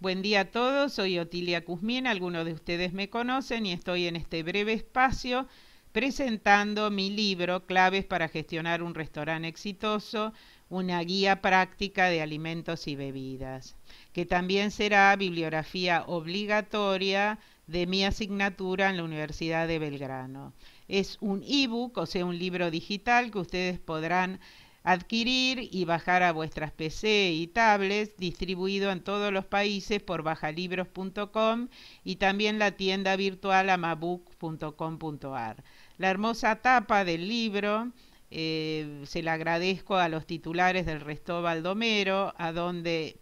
Buen día a todos, soy Otilia Cusmín, algunos de ustedes me conocen y estoy en este breve espacio presentando mi libro Claves para gestionar un restaurante exitoso, una guía práctica de alimentos y bebidas, que también será bibliografía obligatoria de mi asignatura en la Universidad de Belgrano. Es un ebook, o sea, un libro digital que ustedes podrán adquirir y bajar a vuestras PC y tablets, distribuido en todos los países por bajalibros.com y también la tienda virtual amabook.com.ar. La hermosa tapa del libro eh, se la agradezco a los titulares del Resto Baldomero, a donde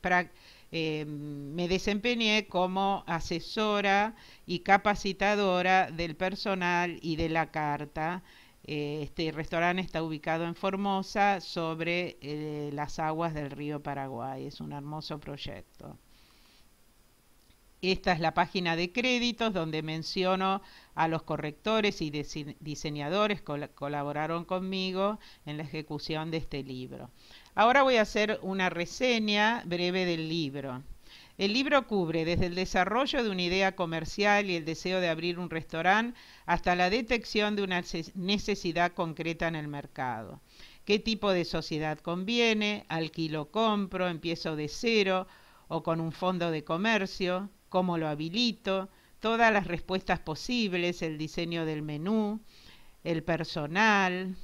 eh, me desempeñé como asesora y capacitadora del personal y de la carta eh, este restaurante está ubicado en Formosa sobre eh, las aguas del río Paraguay. Es un hermoso proyecto. Esta es la página de créditos donde menciono a los correctores y diseñadores que colaboraron conmigo en la ejecución de este libro. Ahora voy a hacer una reseña breve del libro. El libro cubre desde el desarrollo de una idea comercial y el deseo de abrir un restaurante hasta la detección de una necesidad concreta en el mercado. ¿Qué tipo de sociedad conviene? ¿Alquilo compro? ¿Empiezo de cero? ¿O con un fondo de comercio? ¿Cómo lo habilito? Todas las respuestas posibles, el diseño del menú, el personal,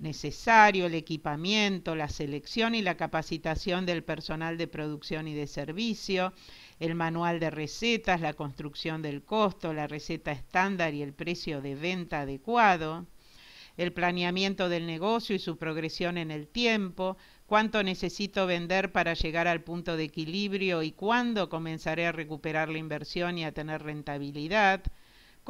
necesario, el equipamiento, la selección y la capacitación del personal de producción y de servicio, el manual de recetas, la construcción del costo, la receta estándar y el precio de venta adecuado, el planeamiento del negocio y su progresión en el tiempo, cuánto necesito vender para llegar al punto de equilibrio y cuándo comenzaré a recuperar la inversión y a tener rentabilidad,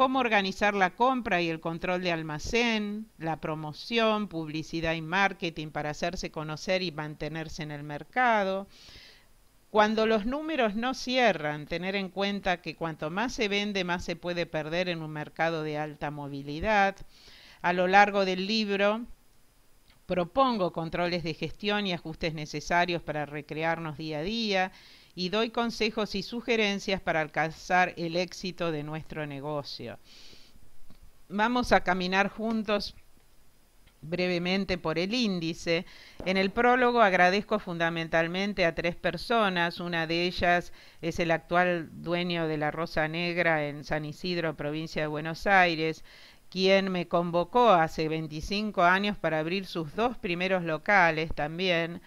cómo organizar la compra y el control de almacén, la promoción, publicidad y marketing para hacerse conocer y mantenerse en el mercado. Cuando los números no cierran, tener en cuenta que cuanto más se vende, más se puede perder en un mercado de alta movilidad. A lo largo del libro propongo controles de gestión y ajustes necesarios para recrearnos día a día y doy consejos y sugerencias para alcanzar el éxito de nuestro negocio. Vamos a caminar juntos brevemente por el índice. En el prólogo agradezco fundamentalmente a tres personas. Una de ellas es el actual dueño de la Rosa Negra en San Isidro, provincia de Buenos Aires, quien me convocó hace 25 años para abrir sus dos primeros locales también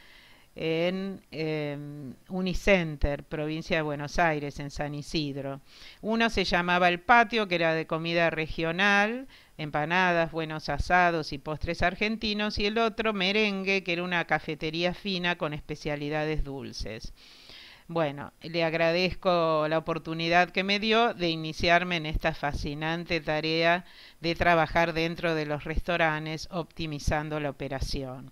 en em, Unicenter, provincia de Buenos Aires, en San Isidro. Uno se llamaba El Patio, que era de comida regional, empanadas, buenos asados y postres argentinos, y el otro Merengue, que era una cafetería fina con especialidades dulces. Bueno, le agradezco la oportunidad que me dio de iniciarme en esta fascinante tarea de trabajar dentro de los restaurantes optimizando la operación.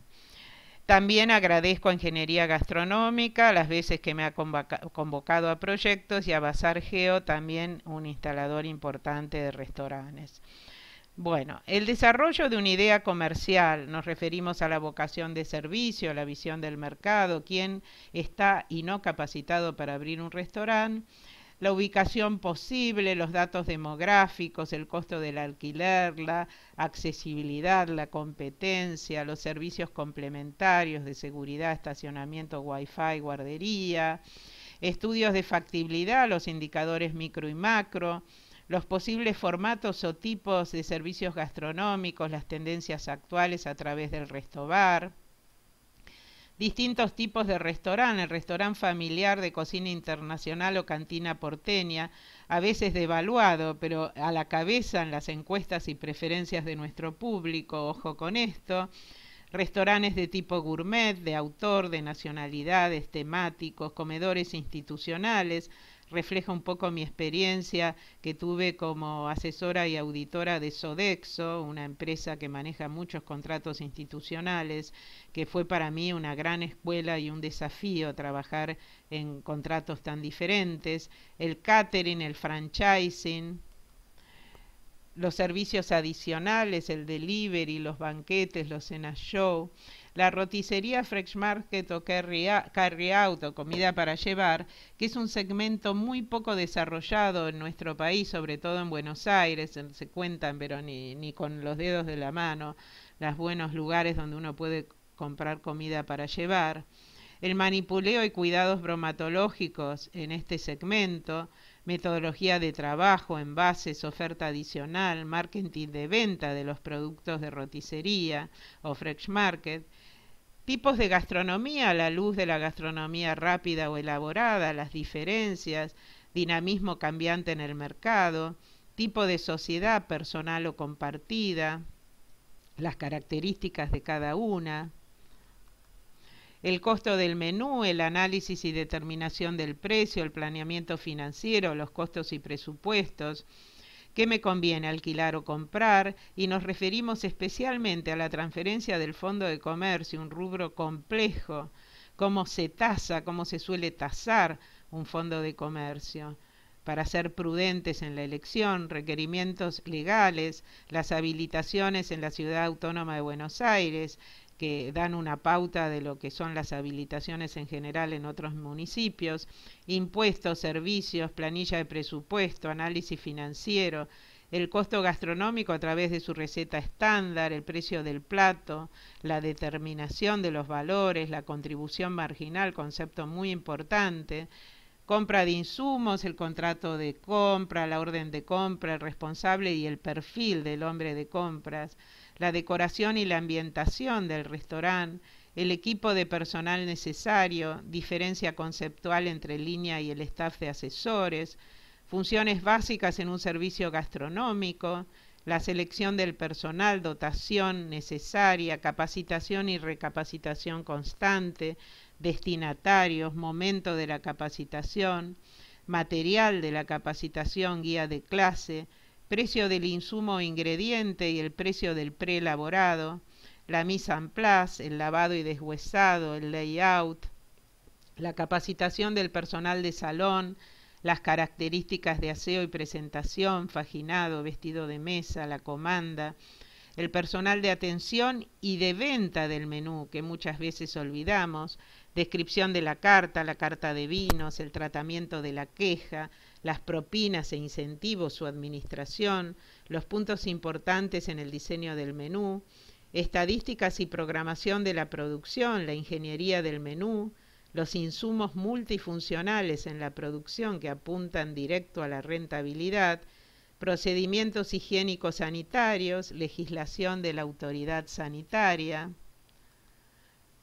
También agradezco a Ingeniería Gastronómica las veces que me ha convocado a proyectos y a Bazar Geo, también un instalador importante de restaurantes. Bueno, el desarrollo de una idea comercial, nos referimos a la vocación de servicio, la visión del mercado, quién está y no capacitado para abrir un restaurante la ubicación posible, los datos demográficos, el costo del alquiler, la accesibilidad, la competencia, los servicios complementarios de seguridad, estacionamiento, wifi, guardería, estudios de factibilidad, los indicadores micro y macro, los posibles formatos o tipos de servicios gastronómicos, las tendencias actuales a través del resto bar, distintos tipos de restaurante, el restaurante familiar de cocina internacional o cantina porteña, a veces devaluado, pero a la cabeza en las encuestas y preferencias de nuestro público, ojo con esto, restaurantes de tipo gourmet, de autor, de nacionalidades, temáticos, comedores institucionales, refleja un poco mi experiencia que tuve como asesora y auditora de Sodexo, una empresa que maneja muchos contratos institucionales, que fue para mí una gran escuela y un desafío trabajar en contratos tan diferentes, el catering, el franchising, los servicios adicionales, el delivery, los banquetes, los cenas show la roticería Fresh Market o Carry Out Comida para Llevar, que es un segmento muy poco desarrollado en nuestro país, sobre todo en Buenos Aires, se cuentan, pero ni, ni con los dedos de la mano, los buenos lugares donde uno puede comprar comida para llevar. El manipuleo y cuidados bromatológicos en este segmento, metodología de trabajo, envases, oferta adicional, marketing de venta de los productos de roticería o fresh market, tipos de gastronomía a la luz de la gastronomía rápida o elaborada, las diferencias, dinamismo cambiante en el mercado, tipo de sociedad personal o compartida, las características de cada una, el costo del menú, el análisis y determinación del precio, el planeamiento financiero, los costos y presupuestos, qué me conviene alquilar o comprar, y nos referimos especialmente a la transferencia del Fondo de Comercio, un rubro complejo, cómo se tasa, cómo se suele tasar un fondo de comercio para ser prudentes en la elección, requerimientos legales, las habilitaciones en la ciudad autónoma de Buenos Aires, que dan una pauta de lo que son las habilitaciones en general en otros municipios, impuestos, servicios, planilla de presupuesto, análisis financiero, el costo gastronómico a través de su receta estándar, el precio del plato, la determinación de los valores, la contribución marginal, concepto muy importante, compra de insumos, el contrato de compra, la orden de compra, el responsable y el perfil del hombre de compras la decoración y la ambientación del restaurante, el equipo de personal necesario, diferencia conceptual entre línea y el staff de asesores, funciones básicas en un servicio gastronómico, la selección del personal, dotación necesaria, capacitación y recapacitación constante, destinatarios, momento de la capacitación, material de la capacitación, guía de clase, precio del insumo ingrediente y el precio del preelaborado, la mise en place, el lavado y deshuesado, el layout, la capacitación del personal de salón, las características de aseo y presentación, faginado, vestido de mesa, la comanda, el personal de atención y de venta del menú, que muchas veces olvidamos, descripción de la carta, la carta de vinos, el tratamiento de la queja, las propinas e incentivos, su administración, los puntos importantes en el diseño del menú, estadísticas y programación de la producción, la ingeniería del menú, los insumos multifuncionales en la producción que apuntan directo a la rentabilidad, procedimientos higiénicos sanitarios legislación de la autoridad sanitaria,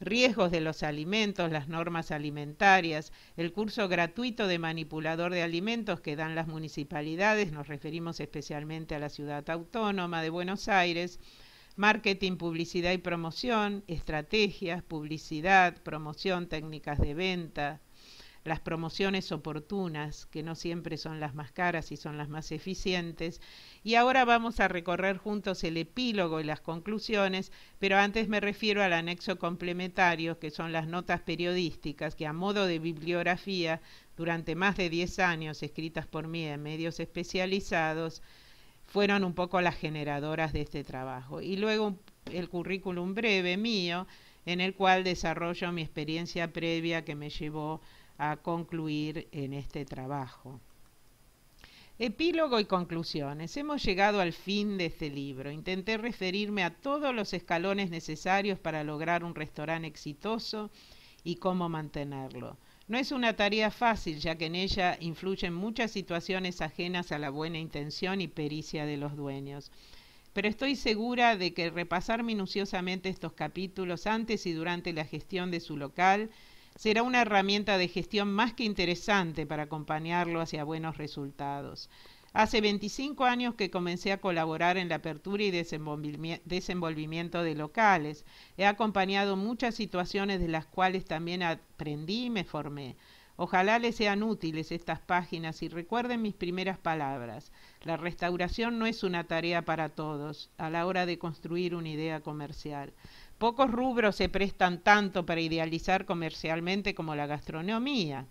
riesgos de los alimentos, las normas alimentarias, el curso gratuito de manipulador de alimentos que dan las municipalidades, nos referimos especialmente a la ciudad autónoma de Buenos Aires, marketing, publicidad y promoción, estrategias, publicidad, promoción, técnicas de venta, las promociones oportunas, que no siempre son las más caras y son las más eficientes. Y ahora vamos a recorrer juntos el epílogo y las conclusiones, pero antes me refiero al anexo complementario, que son las notas periodísticas, que a modo de bibliografía, durante más de 10 años, escritas por mí en medios especializados, fueron un poco las generadoras de este trabajo. Y luego el currículum breve mío, en el cual desarrollo mi experiencia previa que me llevó a a concluir en este trabajo. Epílogo y conclusiones. Hemos llegado al fin de este libro. Intenté referirme a todos los escalones necesarios para lograr un restaurante exitoso y cómo mantenerlo. No es una tarea fácil, ya que en ella influyen muchas situaciones ajenas a la buena intención y pericia de los dueños. Pero estoy segura de que repasar minuciosamente estos capítulos antes y durante la gestión de su local será una herramienta de gestión más que interesante para acompañarlo hacia buenos resultados. Hace 25 años que comencé a colaborar en la apertura y desenvolvimiento de locales. He acompañado muchas situaciones de las cuales también aprendí y me formé. Ojalá les sean útiles estas páginas y recuerden mis primeras palabras. La restauración no es una tarea para todos a la hora de construir una idea comercial. Pocos rubros se prestan tanto para idealizar comercialmente como la gastronomía.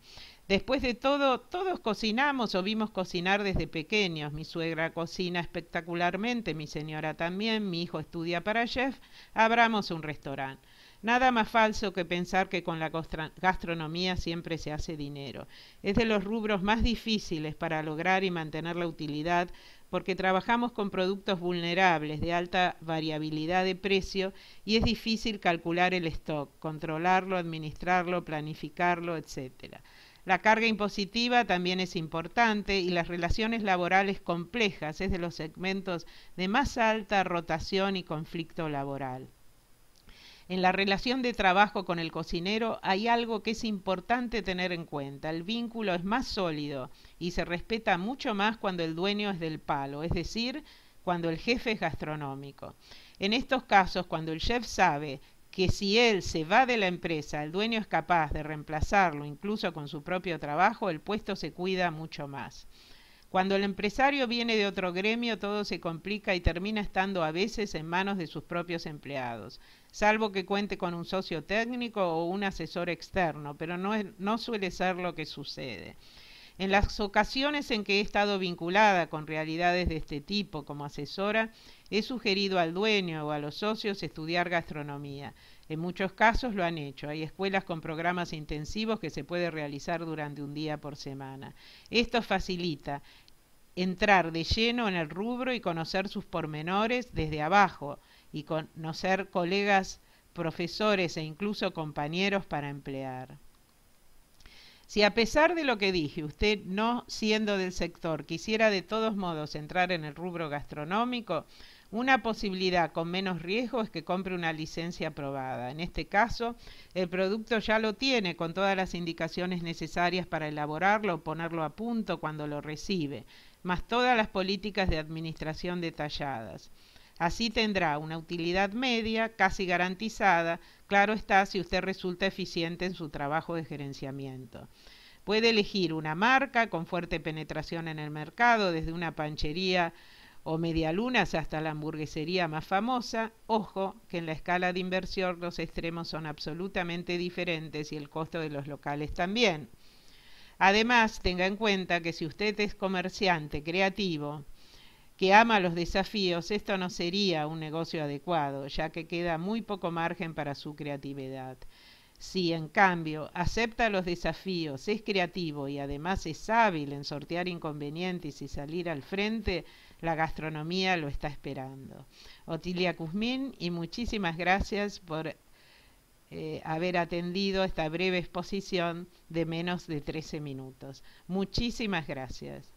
Después de todo, todos cocinamos o vimos cocinar desde pequeños. Mi suegra cocina espectacularmente, mi señora también, mi hijo estudia para chef. Abramos un restaurante. Nada más falso que pensar que con la gastronomía siempre se hace dinero. Es de los rubros más difíciles para lograr y mantener la utilidad porque trabajamos con productos vulnerables de alta variabilidad de precio y es difícil calcular el stock, controlarlo, administrarlo, planificarlo, etc. La carga impositiva también es importante y las relaciones laborales complejas es de los segmentos de más alta rotación y conflicto laboral. En la relación de trabajo con el cocinero hay algo que es importante tener en cuenta. El vínculo es más sólido y se respeta mucho más cuando el dueño es del palo, es decir, cuando el jefe es gastronómico. En estos casos, cuando el chef sabe que si él se va de la empresa, el dueño es capaz de reemplazarlo incluso con su propio trabajo, el puesto se cuida mucho más. Cuando el empresario viene de otro gremio, todo se complica y termina estando a veces en manos de sus propios empleados, salvo que cuente con un socio técnico o un asesor externo, pero no, no suele ser lo que sucede. En las ocasiones en que he estado vinculada con realidades de este tipo como asesora, he sugerido al dueño o a los socios estudiar gastronomía, en muchos casos lo han hecho. Hay escuelas con programas intensivos que se puede realizar durante un día por semana. Esto facilita entrar de lleno en el rubro y conocer sus pormenores desde abajo y conocer colegas, profesores e incluso compañeros para emplear. Si a pesar de lo que dije, usted no siendo del sector quisiera de todos modos entrar en el rubro gastronómico, una posibilidad con menos riesgo es que compre una licencia aprobada. En este caso, el producto ya lo tiene con todas las indicaciones necesarias para elaborarlo o ponerlo a punto cuando lo recibe, más todas las políticas de administración detalladas. Así tendrá una utilidad media, casi garantizada, claro está si usted resulta eficiente en su trabajo de gerenciamiento. Puede elegir una marca con fuerte penetración en el mercado, desde una panchería o medialunas hasta la hamburguesería más famosa, ojo que en la escala de inversión los extremos son absolutamente diferentes y el costo de los locales también. Además, tenga en cuenta que si usted es comerciante creativo, que ama los desafíos, esto no sería un negocio adecuado, ya que queda muy poco margen para su creatividad. Si, en cambio, acepta los desafíos, es creativo y además es hábil en sortear inconvenientes y salir al frente, la gastronomía lo está esperando. Otilia Kuzmin y muchísimas gracias por eh, haber atendido esta breve exposición de menos de 13 minutos. Muchísimas gracias.